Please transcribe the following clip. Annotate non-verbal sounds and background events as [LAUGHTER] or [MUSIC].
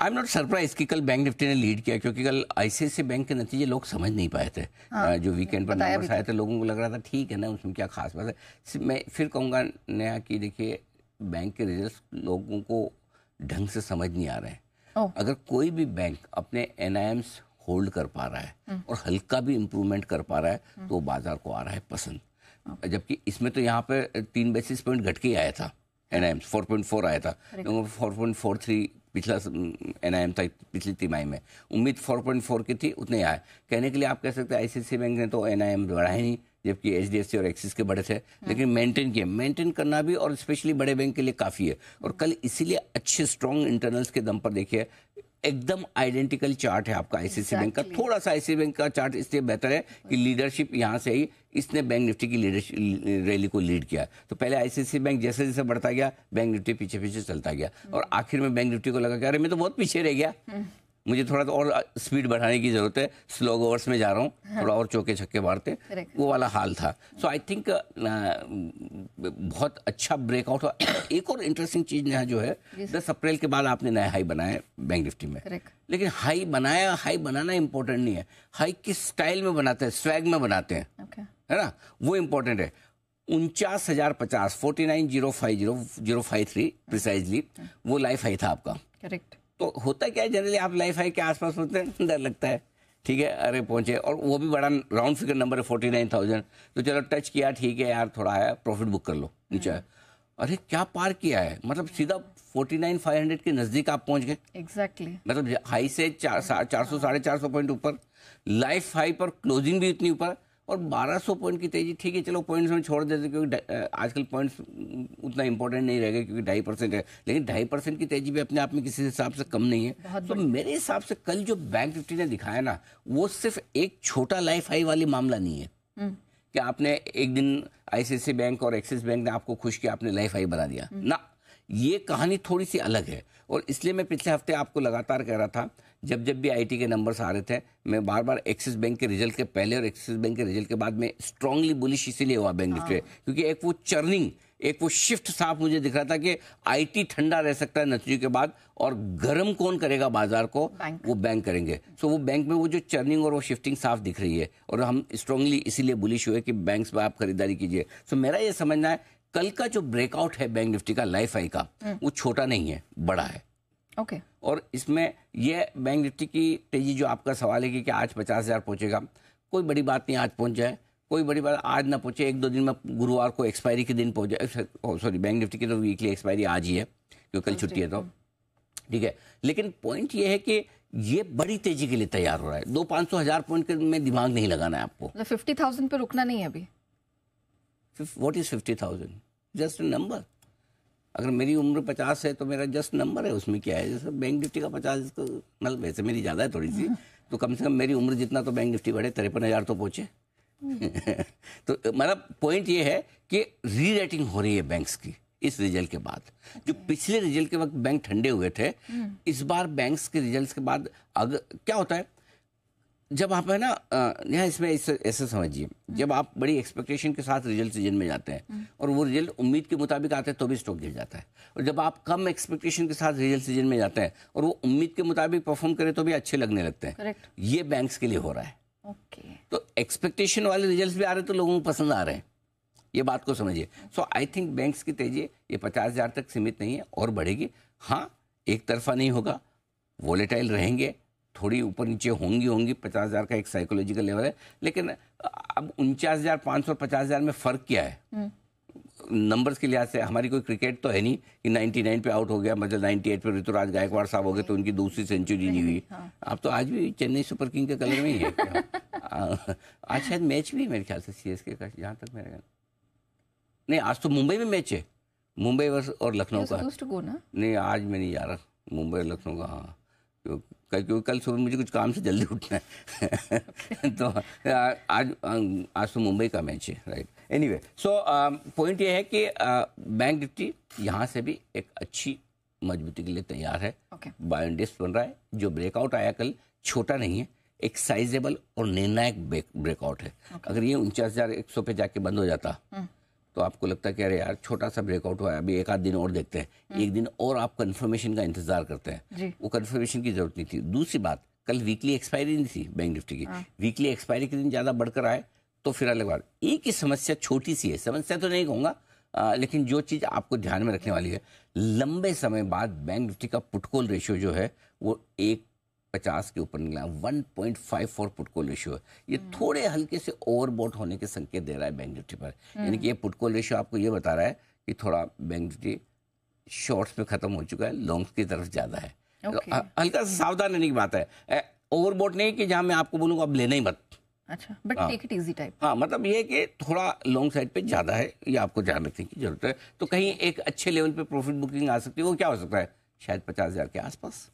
I am not surprise कि कल bank Nifty ने लीड किया क्योंकि कल ऐसे बैंक के नतीजे लोग समझ नहीं पाए थे हाँ, जो वीकेंड पर नंबर्स आए तो। थे लोगों को लग रहा था ठीक है ना उसमें क्या खास बात है मैं फिर कहूँगा नया कि देखिए बैंक के रिजल्ट लोगों को ढंग से समझ नहीं आ रहे हैं अगर कोई भी बैंक अपने एन होल्ड कर पा रहा है हम्म। और हल्का भी इम्प्रूवमेंट कर पा रहा है हम्म। तो बाजार को आ रहा है पसंद जबकि इसमें तो यहाँ पे तीन बेसिस पॉइंट घटके आया था N I Ms four point four आया था फोर पॉइंट फोर थ्री पिछला एन आई एम तक पिछली तिमाही में उम्मीद 4.4 की थी उतने आए कहने के लिए आप कह सकते हैं सी बैंक ने तो एन आई एम बढ़ाए नहीं जबकि एच डी सी और एक्सिस के बड़े थे हाँ। लेकिन मेंटेन किए मेंटेन करना भी और स्पेशली बड़े बैंक के लिए काफ़ी है और कल इसीलिए अच्छे स्ट्रॉन्ग इंटरनल्स के दम पर देखिए एकदम आइडेंटिकल चार्ट है आपका आईसीआईसी बैंक का थोड़ा सा आईसी बैंक का चार्ट इसलिए बेहतर है कि लीडरशिप यहाँ से ही इसने बैंक निफ्टी की लीडरशिप रैली को लीड किया तो पहले आईसीआईसी बैंक जैसे जैसे बढ़ता गया बैंक निफ्टी पीछे पीछे चलता गया और आखिर में बैंक निफ्टी को लगा कि अरे मैं तो बहुत पीछे रह गया मुझे थोड़ा तो और स्पीड बढ़ाने की ज़रूरत है स्लो ओवर्स में जा रहा हूँ हाँ। थोड़ा और चौके छक्के मारते वो वाला हाल था सो आई थिंक बहुत अच्छा ब्रेकआउट हुआ [COUGHS] एक और इंटरेस्टिंग चीज़ यहाँ जो है दस अप्रैल के बाद आपने नया हाई बनाया बैंक निफ्टी में लेकिन हाई बनाया हाई बनाना इंपॉर्टेंट नहीं है हाई किस स्टाइल में बनाते हैं स्वैग में बनाते हैं है ना वो इम्पोर्टेंट है उनचास हजार पचास forty nine zero five zero zero five three precisely वो लाइफ हाई था आपका करेक्ट तो होता क्या है जनरली आप लाइफ हाई के आसपास होते हैं डर लगता है ठीक है अरे पहुंचे और वो भी बड़ा राउंड फिगर नंबर है फोर्टी नाइन थाउजेंड तो चलो टच किया ठीक है यार थोड़ा आया प्रॉफिट बुक कर लो नीचे हम्म। आया अरे क्या पार किया है मतलब सीधा फोर्टी नाइन फाइव हंड्रेड के नज़दीक आप पहुंच गए एग्जैक्टली exactly. मतलब हाई से चार चार सौ साढ़े चार सौ पॉइंट ऊपर लाइफ हाई पर क्लोजिंग भी इतनी ऊपर और 1200 पॉइंट की तेजी ठीक है चलो पॉइंट्स में छोड़ देते क्योंकि आजकल पॉइंट्स उतना इंपॉर्टेंट नहीं रहेगा क्योंकि ढाई परसेंट है लेकिन ढाई परसेंट की तेजी भी अपने आप में किसी हिसाब से कम नहीं है तो मेरे हिसाब से कल जो बैंक निफ्टी ने दिखाया ना वो सिर्फ एक छोटा लाइफ हाई वाली मामला नहीं है हम्म। कि आपने एक दिन आईसीआईसी बैंक और एक्सिस बैंक ने आपको खुश किया आपने लाइफ हाई बना दिया हम्म। ना ये कहानी थोड़ी सी अलग है और इसलिए मैं पिछले हफ्ते आपको लगातार कह रहा था जब जब भी आईटी के नंबर्स आ रहे थे मैं बार बार एक्सिस बैंक के रिजल्ट के पहले और एक्सिस बैंक के रिजल्ट के बाद में स्ट्रांगली बुलिश इसीलिए हुआ बैंक निफ्टी हाँ। क्योंकि एक वो चर्निंग एक वो शिफ्ट साफ मुझे दिख रहा था कि आईटी ठंडा रह सकता है नतीजों के बाद और गर्म कौन करेगा बाजार को बैंक। वो बैंक करेंगे सो so, वो बैंक में वो जो चर्निंग और वो शिफ्टिंग साफ दिख रही है और हम स्ट्रांगली इसीलिए बुलिश हुए कि बैंक्स में आप खरीदारी कीजिए सो so, मेरा ये समझना है कल का जो ब्रेकआउट है बैंक निफ्टी का लाइफ आई का हम्म। वो छोटा नहीं है बड़ा है ओके okay. और इसमें यह बैंक निफ्टी की तेजी जो आपका सवाल है कि क्या आज पचास हज़ार पहुंचेगा कोई बड़ी बात नहीं आज पहुंच जाए कोई बड़ी बात आज ना पहुंचे एक दो दिन में गुरुवार को एक्सपायरी के दिन पहुंच जाए सॉरी बैंक निफ्टी की तो वीकली एक्सपायरी आज ही है क्योंकि कल छुट्टी है तो ठीक है लेकिन पॉइंट यह है कि ये बड़ी तेजी के लिए तैयार हो रहा है दो पांच सौ हज़ार पॉइंट में दिमाग नहीं लगाना है आपको फिफ्टी थाउजेंड पर रुकना नहीं है अभी what is fifty thousand just number अगर मेरी उम्र पचास है तो मेरा जस्ट नंबर है उसमें क्या है जैसे बैंक निफ्टी का पचास तो मतलब वैसे मेरी ज़्यादा है थोड़ी सी तो कम से कम मेरी उम्र जितना तो बैंक निफ्टी बढ़े तिरपन हज़ार तो पहुँचे [LAUGHS] तो मतलब पॉइंट ये है कि री रेटिंग हो रही है बैंक्स की इस रिजल्ट के बाद जो पिछले रिजल्ट के वक्त बैंक ठंडे हुए थे हम्म। इस बार बैंक्स के रिजल्ट के बाद अगर क्या होता है जब आप है ना यहाँ इसमें ऐसे ऐसे समझिए जब आप बड़ी एक्सपेक्टेशन के साथ रिजल्ट सीजन में जाते हैं हम्म। और वो रिजल्ट उम्मीद के मुताबिक आते हैं तो भी स्टॉक गिर जाता है और जब आप कम एक्सपेक्टेशन के साथ रिजल्ट सीजन में जाते हैं और वो उम्मीद के मुताबिक परफॉर्म करें तो भी अच्छे लगने लगते हैं Correct. ये बैंक्स के लिए हो रहा है okay. तो एक्सपेक्टेशन वाले रिजल्ट भी आ रहे हैं तो लोगों को पसंद आ रहे हैं ये बात को समझिए सो आई थिंक बैंक्स की तेजी ये पचास हज़ार तक सीमित नहीं है और बढ़ेगी हाँ एक तरफा नहीं होगा वॉलेटाइल रहेंगे थोड़ी ऊपर नीचे होंगी होंगी पचास हज़ार का एक साइकोलॉजिकल लेवल है लेकिन अब उनचास हज़ार पाँच सौ पचास हज़ार में फ़र्क क्या है नंबर्स हम्म। के लिहाज से हमारी कोई क्रिकेट तो है नहीं कि 99 पे आउट हो गया मतलब 98 पे ऋतुराज गायकवाड़ साहब हो गए तो उनकी दूसरी सेंचुरी नहीं हुई हाँ। अब तो आज भी चेन्नई सुपर किंग के कलर में ही है [LAUGHS] आज शायद मैच भी मेरे ख्याल से सी के का जहाँ तक मेरा नहीं आज तो मुंबई में मैच है मुंबई और लखनऊ का नहीं आज मैं नहीं जा रहा मुंबई और लखनऊ का हाँ क्योंकि कल सुबह मुझे कुछ काम से जल्दी उठना है [LAUGHS] तो आज अं, आज तो मुंबई का मैच है right anyway so point ये है कि बैंक निफ्टी यहाँ से भी एक अच्छी मजबूती के लिए तैयार है बायो okay. बन रहा है जो ब्रेकआउट आया कल छोटा नहीं है एक साइजेबल और निर्णायक ब्रेकआउट है okay. अगर ये उनचास हजार एक सौ पे जाके बंद हो जाता हम्म। तो आपको लगता है कि अरे यार छोटा सा ब्रेकआउट हुआ है अभी एक आध दिन और देखते हैं हम्म। एक दिन और आप कन्फर्मेशन का इंतजार करते हैं वो कन्फर्मेशन की जरूरत नहीं थी दूसरी बात कल वीकली एक्सपायरी नहीं थी बैंक निफ्टी की वीकली हाँ। एक्सपायरी के दिन ज़्यादा बढ़कर आए तो फिर अलग बात एक ही समस्या छोटी सी है समस्या तो नहीं कहूँगा आ, लेकिन जो चीज़ आपको ध्यान में रखने वाली है लंबे समय बाद बैंक निफ्टी का पुटकोल रेशियो जो है वो एक पचास के ऊपर निकला one point five four put call ratio है ये हम्म। थोड़े हल्के से ओवरबोट होने के संकेत दे रहा है बैंक निफ्टी पर यानी कि ये हम्म। पुटकोल रेशियो आपको ये बता रहा है कि थोड़ा बैंक निफ्टी शॉर्ट्स में खत्म हो चुका है लॉन्ग्स की तरफ ज़्यादा है तो हल्का सा सावधान रहने की बात है ओवरबोट नहीं कि जहाँ मैं आपको बोलूँगा आप लेना ही मत अच्छा but take it easy type हाँ मतलब ये कि थोड़ा लॉन्ग साइड पे ज़्यादा है ये आपको ध्यान रखने की जरूरत है तो कहीं एक अच्छे लेवल पे प्रॉफिट बुकिंग आ सकती है वो क्या हो सकता है शायद पचास हज़ार के आसपास